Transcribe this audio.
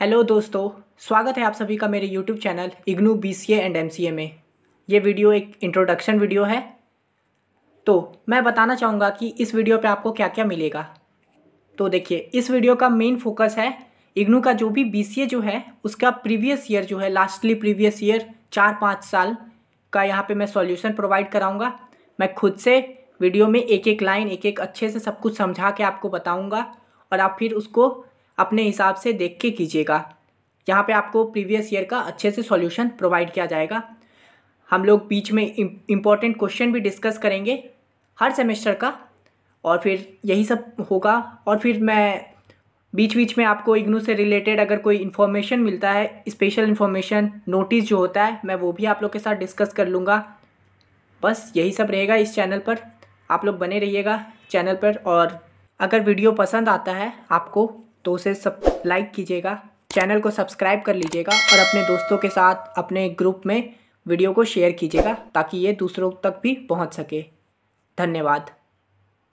hello दोस्तों स्वागत है आप सभी का मेरे YouTube channel IGNOU B C and M C A में ये वीडियो एक इंट्रोडक्शन वीडियो है तो मैं बताना चाहूँगा कि इस वीडियो पे आपको क्या क्या मिलेगा तो देखिए इस वीडियो का मेन फोकस है इग्नू का जो भी बी सी ए जो है उसका प्रीवियस ईयर जो है लास्टली प्रीवियस ईयर चार पाँच साल का यहाँ पर मैं सोल्यूशन प्रोवाइड कराऊँगा मैं खुद से वीडियो में एक एक लाइन एक एक अच्छे से सब कुछ समझा के आपको बताऊँगा और आप फिर उसको अपने हिसाब से देख के कीजिएगा यहाँ पे आपको प्रीवियस ईयर का अच्छे से सॉल्यूशन प्रोवाइड किया जाएगा हम लोग बीच में इम्पॉर्टेंट क्वेश्चन भी डिस्कस करेंगे हर सेमेस्टर का और फिर यही सब होगा और फिर मैं बीच बीच में आपको इग्नू से रिलेटेड अगर कोई इन्फॉर्मेशन मिलता है स्पेशल इन्फॉर्मेशन नोटिस जो होता है मैं वो भी आप लोग के साथ डिस्कस कर लूँगा बस यही सब रहेगा इस चैनल पर आप लोग बने रहिएगा चैनल पर और अगर वीडियो पसंद आता है आपको तो उसे सब लाइक कीजिएगा चैनल को सब्सक्राइब कर लीजिएगा और अपने दोस्तों के साथ अपने ग्रुप में वीडियो को शेयर कीजिएगा ताकि ये दूसरों तक भी पहुंच सके धन्यवाद